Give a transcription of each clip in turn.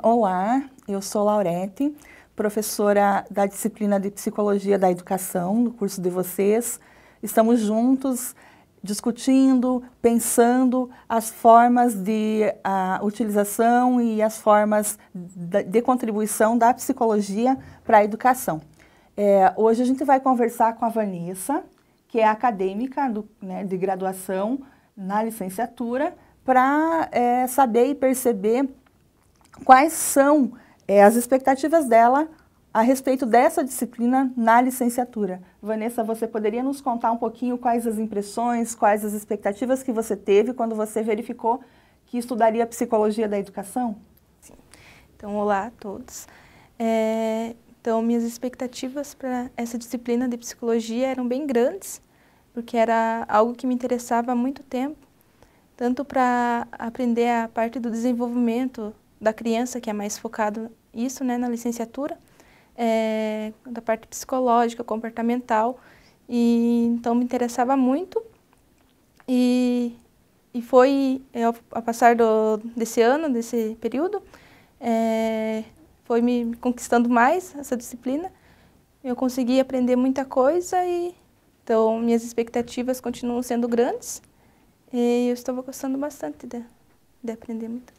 Olá, eu sou Laurete, professora da disciplina de Psicologia da Educação, no curso de vocês. Estamos juntos discutindo, pensando as formas de a, utilização e as formas de, de contribuição da psicologia para a educação. É, hoje a gente vai conversar com a Vanessa, que é acadêmica do, né, de graduação na licenciatura, para é, saber e perceber quais são é, as expectativas dela a respeito dessa disciplina na licenciatura. Vanessa, você poderia nos contar um pouquinho quais as impressões, quais as expectativas que você teve quando você verificou que estudaria psicologia da educação? Sim. Então, olá a todos. É, então, minhas expectativas para essa disciplina de psicologia eram bem grandes, porque era algo que me interessava há muito tempo, tanto para aprender a parte do desenvolvimento da criança, que é mais focado isso, né, na licenciatura, é, da parte psicológica, comportamental, e então me interessava muito. E, e foi, é, ao, ao passar do, desse ano, desse período, é, foi me conquistando mais essa disciplina. Eu consegui aprender muita coisa e então minhas expectativas continuam sendo grandes. E eu estava gostando bastante de, de aprender muito.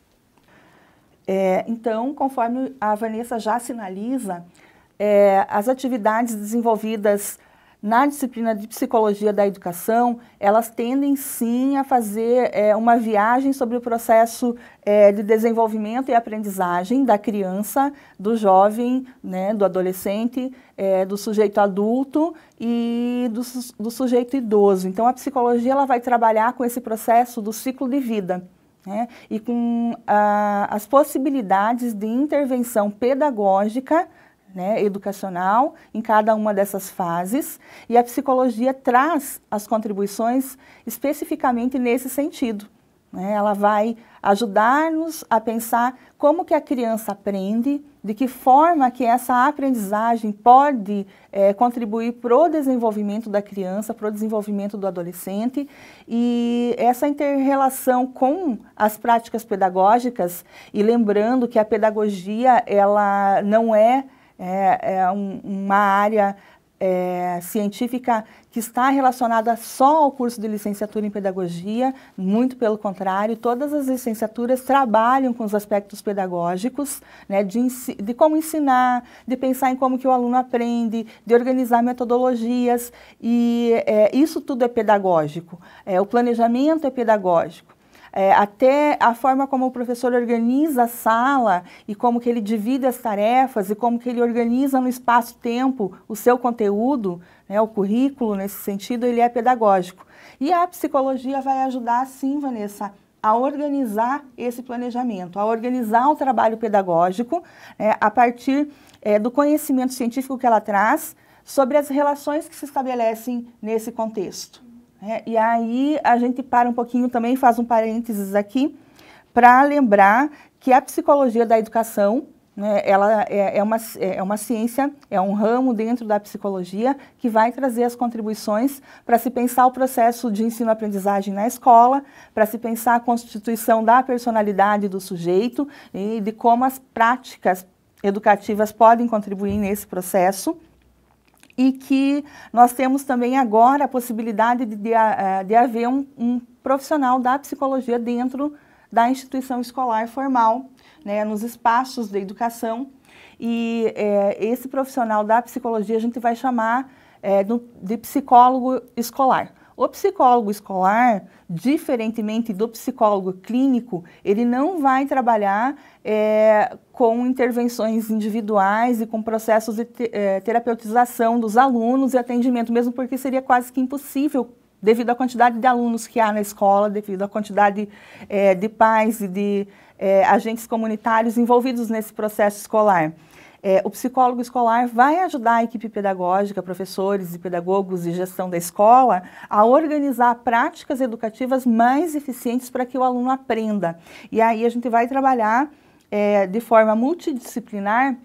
É, então, conforme a Vanessa já sinaliza, é, as atividades desenvolvidas na disciplina de psicologia da educação, elas tendem sim a fazer é, uma viagem sobre o processo é, de desenvolvimento e aprendizagem da criança, do jovem, né, do adolescente, é, do sujeito adulto e do, do, sujeito idoso. Então, a psicologia ela vai trabalhar com esse processo do ciclo de vida né? e com a, ah, as possibilidades de intervenção pedagógica né, educacional em cada uma dessas fases e a psicologia traz as contribuições especificamente nesse sentido. Né? Ela vai ajudar-nos a pensar como que a criança aprende, de que forma que essa aprendizagem pode é, contribuir para o desenvolvimento da criança, para o desenvolvimento do adolescente. E essa interrelação com as práticas pedagógicas, e lembrando que a pedagogia ela não é, é, é um, uma área é, científica que está relacionada só ao curso de licenciatura em pedagogia, muito pelo contrário, todas as licenciaturas trabalham com os aspectos pedagógicos, né, de, de como ensinar, de pensar em como que o aluno aprende, de organizar metodologias, e é, isso tudo é pedagógico, é, o planejamento é pedagógico. É, até a forma como o professor organiza a sala e como que ele divide as tarefas e como que ele organiza no espaço-tempo o seu conteúdo, né, o currículo nesse sentido, ele é pedagógico. E a psicologia vai ajudar sim, Vanessa, a organizar esse planejamento, a organizar o trabalho pedagógico é, a partir é, do conhecimento científico que ela traz sobre as relações que se estabelecem nesse contexto. Né? e aí a gente para um pouquinho também, faz um parênteses aqui, para lembrar que a psicologia da educação né, ela é, é, uma, é uma ciência, é um ramo dentro da psicologia que vai trazer as contribuições para se pensar o processo de ensino-aprendizagem na escola, para se pensar a constituição da personalidade do sujeito e de como as práticas educativas podem contribuir nesse processo e que nós temos também agora a possibilidade de, de, eh, de haver um, um, profissional da psicologia dentro da instituição escolar formal, né, nos espaços de educação. E é, esse profissional da psicologia a gente vai chamar é, de psicólogo escolar. O psicólogo escolar, diferentemente do psicólogo clínico, ele não vai trabalhar é, com intervenções individuais e com processos de te, é, terapeutização dos alunos e atendimento, mesmo porque seria quase que impossível devido à quantidade de alunos que há na escola, devido à quantidade é, de pais e de agentes comunitários envolvidos nesse processo escolar. É, o psicólogo escolar vai ajudar a equipe pedagógica, professores e pedagogos e gestão da escola a organizar práticas educativas mais eficientes para que o aluno aprenda. E aí a gente vai trabalhar é, de forma multidisciplinar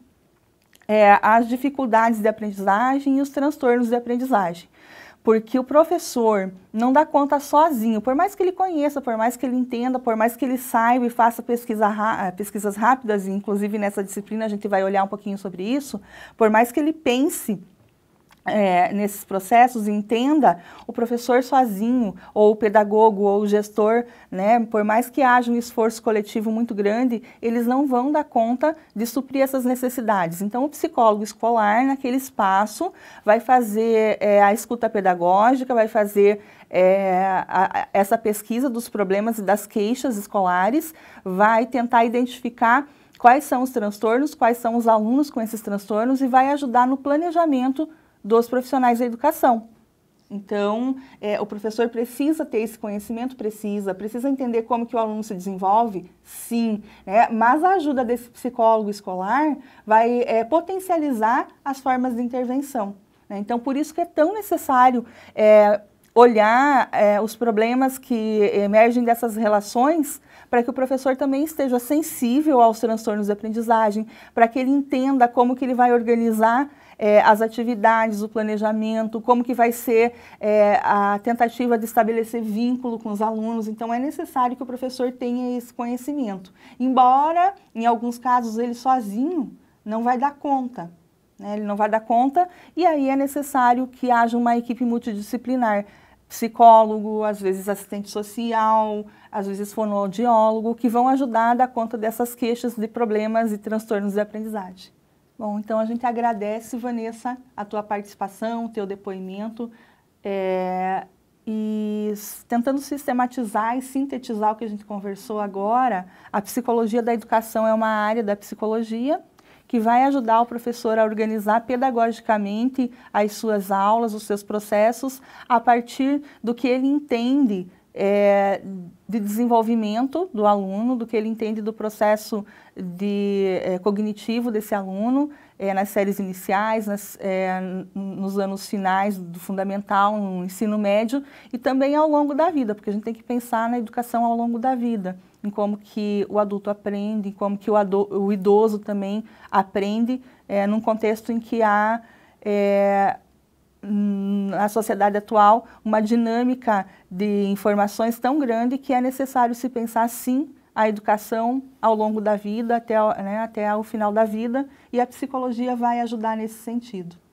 é, as dificuldades de aprendizagem e os transtornos de aprendizagem porque o professor não dá conta sozinho, por mais que ele conheça, por mais que ele entenda, por mais que ele saiba e faça pesquisa eh, pesquisas rápidas, inclusive nessa disciplina a gente vai olhar um pouquinho sobre isso, por mais que ele pense é, nesses processos, entenda o professor sozinho, ou o pedagogo, ou o gestor, né? Por mais que haja um esforço coletivo muito grande, eles não vão dar conta de suprir essas necessidades. Então, o psicólogo escolar, naquele espaço, vai fazer é, a escuta pedagógica, vai fazer é, a, a, essa pesquisa dos problemas e das queixas escolares, vai tentar identificar quais são os transtornos, quais são os alunos com esses transtornos e vai ajudar no planejamento dos profissionais da educação. Então, é, o professor precisa ter esse conhecimento, precisa, precisa entender como que o aluno se desenvolve, sim, né? mas a ajuda desse psicólogo escolar vai é, potencializar as formas de intervenção. Né? Então, por isso que é tão necessário é, olhar é, os problemas que emergem dessas relações para que o professor também esteja sensível aos transtornos de aprendizagem, para que ele entenda como que ele vai organizar é, as atividades, o planejamento, como que vai ser é, a tentativa de estabelecer vínculo com os alunos. Então, é necessário que o professor tenha esse conhecimento. Embora, em alguns casos, ele sozinho não vai dar conta. Né? Ele não vai dar conta e aí é necessário que haja uma equipe multidisciplinar psicólogo, às vezes assistente social, às vezes fonoaudiólogo, que vão ajudar a dar conta dessas queixas de problemas e transtornos de aprendizagem. Bom, então a gente agradece, Vanessa, a tua participação, o teu depoimento. É, e tentando sistematizar e sintetizar o que a gente conversou agora, a psicologia da educação é uma área da psicologia que vai ajudar o professor a organizar pedagogicamente as suas aulas, os seus processos, a partir do que ele entende é, de desenvolvimento do aluno, do que ele entende do processo de, é, cognitivo desse aluno é, nas séries iniciais, nas, é, nos anos finais do fundamental, no ensino médio e também ao longo da vida, porque a gente tem que pensar na educação ao longo da vida, em como que o adulto aprende, em como que o, o idoso também aprende, é, num contexto em que há é, Hum, na sociedade atual uma dinâmica de informações tão grande que é necessário se pensar sim a educação ao longo da vida até, né, até o final da vida e a psicologia vai ajudar nesse sentido.